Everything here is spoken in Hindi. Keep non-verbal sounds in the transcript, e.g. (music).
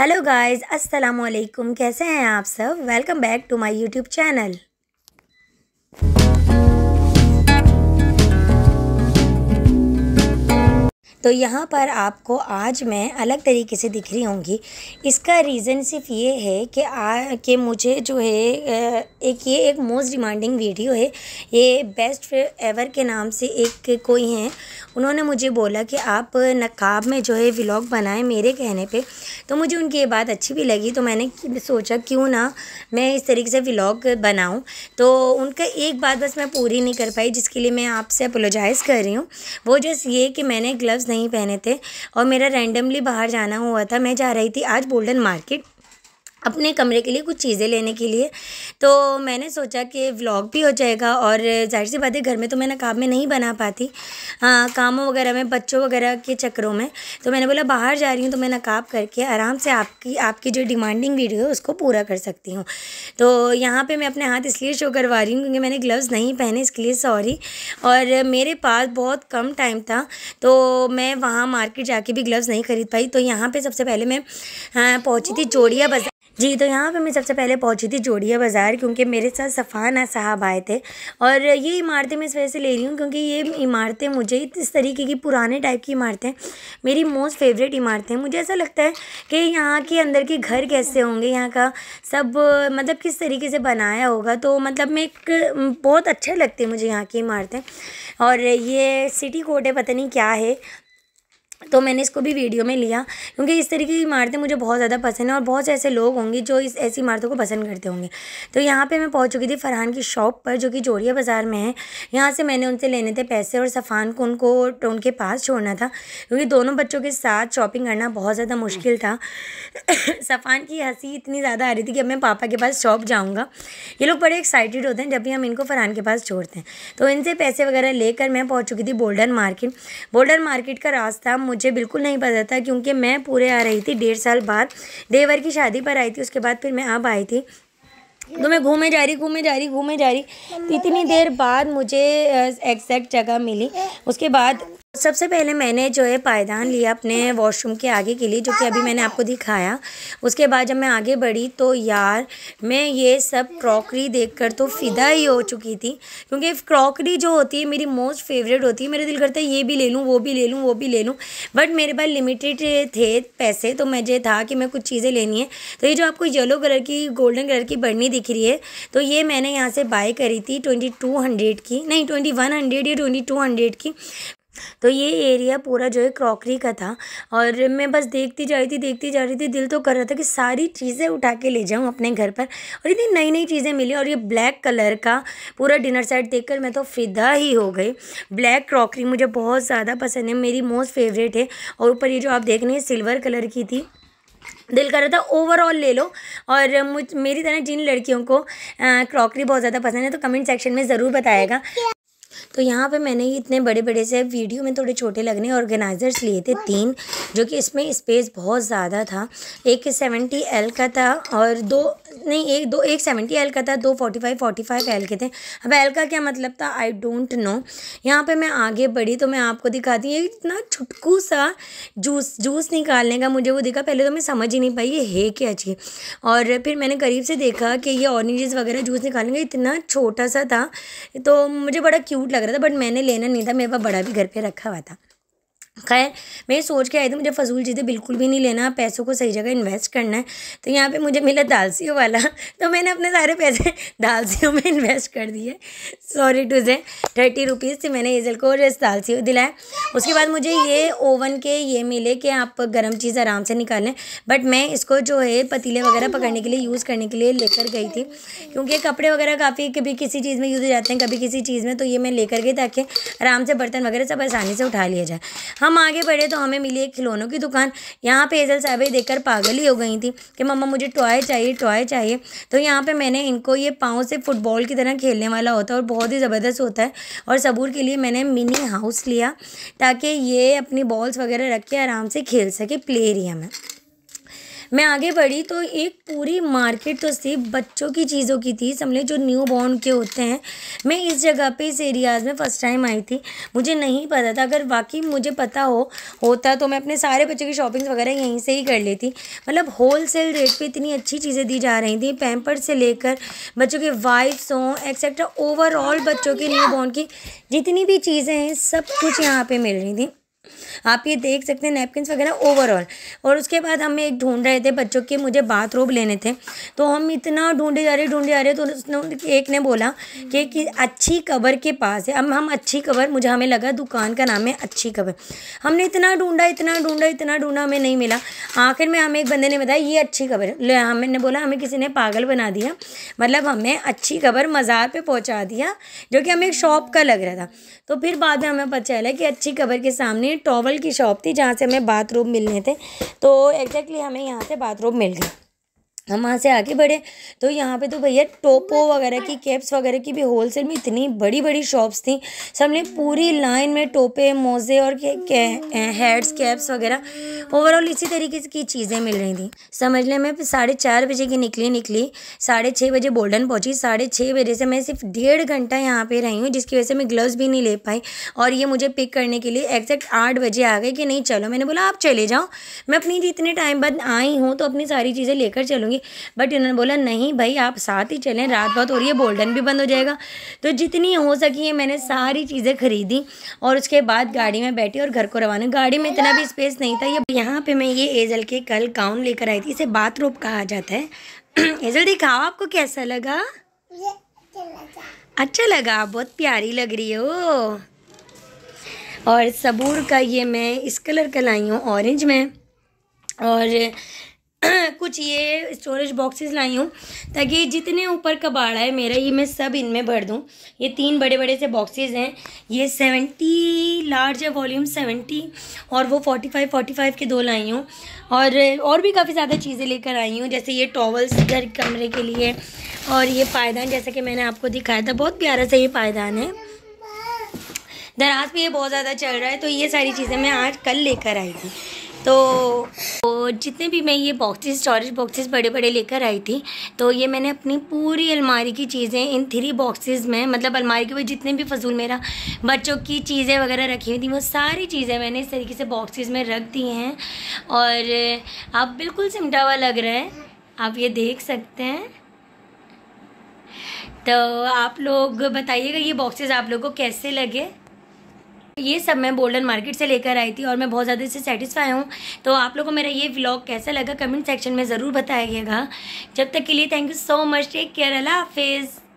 हेलो गाइस अस्सलाम वालेकुम कैसे हैं आप सब welcome back to my YouTube channel तो यहाँ पर आपको आज मैं अलग तरीके से दिख रही होंगी इसका रीज़न सिर्फ ये है कि आ कि मुझे जो है एक ये एक मोस्ट डिमांडिंग वीडियो है ये बेस्ट एवर के नाम से एक कोई हैं उन्होंने मुझे बोला कि आप नकाब में जो है व्लॉग बनाएं मेरे कहने पे तो मुझे उनकी ये बात अच्छी भी लगी तो मैंने सोचा क्यों ना मैं इस तरीके से व्लॉग बनाऊं तो उनका एक बात बस मैं पूरी नहीं कर पाई जिसके लिए मैं आपसे अपोलोजाइज़ कर रही हूँ वो जस्ट ये कि मैंने ग्लव्स नहीं पहने थे और मेरा रैंडमली बाहर जाना हुआ था मैं जा रही थी आज बोल्डन मार्केट अपने कमरे के लिए कुछ चीज़ें लेने के लिए तो मैंने सोचा कि व्लॉग भी हो जाएगा और जाहिर सी बात है घर में तो मैं नकाब में नहीं बना पाती हाँ कामों वगैरह में बच्चों वगैरह के चक्करों में तो मैंने बोला बाहर जा रही हूँ तो मैं नकाब करके आराम से आपकी आपकी जो डिमांडिंग वीडियो है उसको पूरा कर सकती हूँ तो यहाँ पर मैं अपने हाथ इसलिए शो करवा रही हूँ क्योंकि मैंने ग्लव्स नहीं पहने इसके लिए सॉरी और मेरे पास बहुत कम टाइम था तो मैं वहाँ मार्केट जाके भी ग्लव्स नहीं खरीद पाई तो यहाँ पर सबसे पहले मैं हाँ, पहुँची थी चोड़िया बाजार जी तो यहाँ पे मैं सबसे पहले पहुँची थी जोड़िया बाज़ार क्योंकि मेरे साथ सफ़ाना साहब आए थे और ये इमारतें मैं इस वजह से ले रही हूँ क्योंकि ये इमारतें मुझे इस तरीके की पुराने टाइप की इमारतें मेरी मोस्ट फेवरेट इमारतें मुझे ऐसा लगता है कि यहाँ के अंदर के घर कैसे होंगे यहाँ का सब मतलब किस तरीके से बनाया होगा तो मतलब मैं एक बहुत अच्छे लगते हैं मुझे यहाँ की इमारतें और ये सिटी कोट है पता नहीं क्या है तो मैंने इसको भी वीडियो में लिया क्योंकि इस तरीके की इमारतें मुझे बहुत ज़्यादा पसंद हैं और बहुत से ऐसे लोग होंगे जो इस ऐसी इमारतों को पसंद करते होंगे तो यहाँ पे मैं पहुँच चुकी थी फरहान की शॉप पर जो कि जोड़िया बाज़ार में है यहाँ से मैंने उनसे लेने थे पैसे और सफ़ान को उनको उनके पास छोड़ना था क्योंकि दोनों बच्चों के साथ शॉपिंग करना बहुत ज़्यादा मुश्किल था (coughs) सफ़ान की हंसी इतनी ज़्यादा आ रही थी कि अब मैं पापा के पास शॉप जाऊँगा ये लोग बड़े एक्साइटेड होते हैं जब भी हम इनको फरहान के पास छोड़ते हैं तो इनसे पैसे वगैरह लेकर मैं पहुँच चुकी थी बोल्डन मार्केट बोल्डन मार्केट का रास्ता मुझे बिल्कुल नहीं पता था क्योंकि मैं पूरे आ रही थी डेढ़ साल बाद देवर की शादी पर आई थी उसके बाद फिर मैं अब आई थी तो मैं घूमे जा रही घूमे जा रही घूमे जा रही इतनी देर बाद मुझे एग्जैक्ट जगह मिली उसके बाद सबसे पहले मैंने जो है पायदान लिया अपने वॉशरूम के आगे के लिए जो कि अभी मैंने आपको दिखाया उसके बाद जब मैं आगे बढ़ी तो यार मैं ये सब क्रॉकरी देखकर तो फ़िदा ही हो चुकी थी क्योंकि क्रॉकरी जो होती है मेरी मोस्ट फेवरेट होती है मेरे दिल करता है ये भी ले लूँ वो भी ले लूँ वो भी ले लूँ बट मेरे पास लिमिटेड थे पैसे तो मुझे था कि मैं कुछ चीज़ें लेनी है तो ये जो आपको येलो कलर की गोल्डन कलर की बढ़नी दिख रही है तो ये मैंने यहाँ से बाय करी थी ट्वेंटी की नहीं ट्वेंटी या ट्वेंटी की तो ये एरिया पूरा जो है क्रॉकरी का था और मैं बस देखती जा रही थी देखती जा रही थी दिल तो कर रहा था कि सारी चीज़ें उठा के ले जाऊँ अपने घर पर और इतनी नई नई चीज़ें मिली और ये ब्लैक कलर का पूरा डिनर सेट देखकर मैं तो फिदा ही हो गई ब्लैक क्रॉकरी मुझे बहुत ज़्यादा पसंद है मेरी मोस्ट फेवरेट है और ऊपर ये जो आप देख रहे हैं सिल्वर कलर की थी दिल कर रहा था ओवरऑल ले लो और मुझ मेरी तरह जिन लड़कियों को क्रॉकरी बहुत ज़्यादा पसंद है तो कमेंट सेक्शन में ज़रूर बताएगा तो यहाँ पे मैंने इतने बड़े बड़े से वीडियो में थोड़े छोटे लगने ऑर्गेनाइज़र्स लिए थे तीन जो कि इसमें स्पेस बहुत ज़्यादा था एक सेवेंटी एल का था और दो नहीं एक दो एक सेवेंटी एल का था दो forty five forty five L के थे अब एल का क्या मतलब था आई डोंट नो यहाँ पे मैं आगे बढ़ी तो मैं आपको दिखाती ये इतना छुटकू सा जूस जूस निकालने का मुझे वो दिखा पहले तो मैं समझ ही नहीं पाई ये है क्या चाहिए और फिर मैंने करीब से देखा कि ये ऑरेंजेस वगैरह जूस निकालने का इतना छोटा सा था तो मुझे बड़ा क्यूट लग रहा था बट मैंने लेना नहीं था मेरे पास बड़ा भी घर पे रखा हुआ था खैर मैं सोच के आई थी मुझे फजूल चीज़ें बिल्कुल भी नहीं लेना पैसों को सही जगह इन्वेस्ट करना है तो यहाँ पे मुझे मिला दालसियों वाला (laughs) तो मैंने अपने सारे पैसे (laughs) दालसियों में इन्वेस्ट कर दिए सॉरी टू जे थर्टी रुपीज़ से मैंने ईजल को दालसियों दिलाया उसके बाद मुझे ये ओवन के ये मिले कि आप गर्म चीज़ आराम से निकालें बट मैं इसको जो है पतीले वगैरह पकड़ने के लिए यूज़ करने के लिए लेकर गई थी क्योंकि कपड़े वगैरह काफ़ी कभी किसी चीज़ में यूज़ हो जाते हैं कभी किसी चीज़ में तो ये मैं लेकर गई ताकि आराम से बर्तन वगैरह सब आसानी से उठा लिया जाए हाँ हम आगे बढ़े तो हमें मिली एक खिलौनों की दुकान यहाँ पे हेजल साहब देखकर पागल ही हो गई थी कि मम्मा मुझे टॉय चाहिए टॉय चाहिए तो यहाँ पे मैंने इनको ये पाँव से फुटबॉल की तरह खेलने वाला होता है और बहुत ही ज़बरदस्त होता है और सबूर के लिए मैंने मिनी हाउस लिया ताकि ये अपनी बॉल्स वगैरह रख के आराम से खेल सके प्ले एरिया में मैं आगे बढ़ी तो एक पूरी मार्केट तो सिर्फ बच्चों की चीज़ों की थी समझे जो न्यू बॉर्न के होते हैं मैं इस जगह पे इस एरियाज़ में फ़र्स्ट टाइम आई थी मुझे नहीं पता था अगर वाकई मुझे पता हो होता तो मैं अपने सारे बच्चों की शॉपिंग वगैरह यहीं से ही कर लेती मतलब होल सेल रेट पर इतनी अच्छी चीज़ें दी जा रही थी पैम्पर से लेकर बच्चों के वाइफ्स हों एक्सेट्रा ओवरऑल बच्चों के न्यू बॉर्न की जितनी भी चीज़ें हैं सब कुछ यहाँ पर मिल रही थी आप ये देख सकते हैं नैपकिन वगैरह ओवरऑल और उसके बाद हम एक ढूंढ रहे थे बच्चों के मुझे बाथरूम लेने थे तो हम इतना ढूंढे जा रहे ढूंढे जा रहे तो उसने एक ने बोला कि, कि अच्छी कबर के पास है अब हम अच्छी कबर मुझे हमें लगा दुकान का नाम है अच्छी कबर हमने इतना ढूंढा इतना ढूंढा इतना ढूंढा हमें नहीं मिला आखिर में हमें एक बंदे ने बताया ये अच्छी खबर है हमने बोला हमें किसी ने पागल बना दिया मतलब हमें अच्छी खबर मज़ार पे पहुंचा दिया जो कि हमें एक शॉप का लग रहा था तो फिर बाद में हमें पता चला कि अच्छी खबर के सामने टॉवल की शॉप थी जहाँ से हमें बाथरूम मिलने थे तो एग्जैक्टली हमें यहाँ से बाथरूम मिल गया हम वहाँ से आगे बढ़े तो यहाँ पे तो भैया टोपो वगैरह की कैप्स वगैरह की भी होलसेल में इतनी बड़ी बड़ी शॉप्स थी सबने पूरी लाइन में टोपे मोज़े और हेड्स कैप्स वगैरह ओवरऑल इसी तरीके की चीज़ें मिल रही थी समझ लें मैं साढ़े चार बजे की निकली निकली साढ़े छः बजे बोल्डन पहुँची साढ़े छः बजे से मैं सिर्फ डेढ़ घंटा यहाँ पर रही हूँ जिसकी वजह से मैं ग्लव्स भी नहीं ले पाई और ये मुझे पिक करने के लिए एग्जैक्ट आठ बजे आ गए कि नहीं चलो मैंने बोला आप चले जाओ मैं अपनी इतने टाइम बाद आई हूँ तो अपनी सारी चीज़ें लेकर चलूँगी जाएंगे बट इन्होंने बोला नहीं भाई आप साथ ही चलें रात बहुत हो रही है बोल्डन भी बंद हो जाएगा तो जितनी हो सकी है मैंने सारी चीज़ें खरीदी और उसके बाद गाड़ी में बैठी और घर को रवाना गाड़ी में इतना भी स्पेस नहीं था ये यहाँ पर मैं ये एजल के कल गाउन लेकर आई थी इसे बाथरूम कहा जाता है एजल (clears throat) दिखाओ आपको कैसा लगा अच्छा लगा आप अच्छा बहुत प्यारी लग रही हो और सबूर का ये मैं इस कलर का लाई हूँ ऑरेंज में और (clears throat) कुछ ये स्टोरेज बॉक्सेस लाई हूँ ताकि जितने ऊपर का बाड़ा है मेरा ये मैं सब इनमें भर दूँ ये तीन बड़े बड़े से बॉक्सेस हैं ये सेवेंटी लार्ज है वॉल्यूम सेवेंटी और वो फोर्टी फाइव फोर्टी फाइव के दो लाई हूँ और और भी काफ़ी ज़्यादा चीज़ें लेकर आई हूँ जैसे ये टॉवल्स घर कमरे के लिए और ये पायदान जैसे कि मैंने आपको दिखाया था बहुत प्यारा सा ये पायदान है दराज पर ये बहुत ज़्यादा चल रहा है तो ये सारी चीज़ें मैं आज कल लेकर आई थी तो जितने भी मैं ये बॉक्सेस स्टोरेज बॉक्सेस बड़े बड़े लेकर आई थी तो ये मैंने अपनी पूरी अलमारी की चीज़ें इन थ्री बॉक्सेस में मतलब अलमारी के वो जितने भी फजूल मेरा बच्चों की चीज़ें वगैरह रखी हुई थी वो सारी चीज़ें मैंने इस तरीके से बॉक्सेस में रख दी हैं और आप बिल्कुल सिमटा हुआ लग रहा है आप ये देख सकते हैं तो आप लोग बताइएगा ये बॉक्सेस आप लोगों को कैसे लगे ये सब मैं बोल्डन मार्केट से लेकर आई थी और मैं बहुत ज़्यादा इससे सेटिस्फाई हूँ तो आप लोग को मेरा ये व्लॉग कैसा लगा कमेंट सेक्शन में ज़रूर बताइएगा जब तक के लिए thank you so much take care अला हाफिज़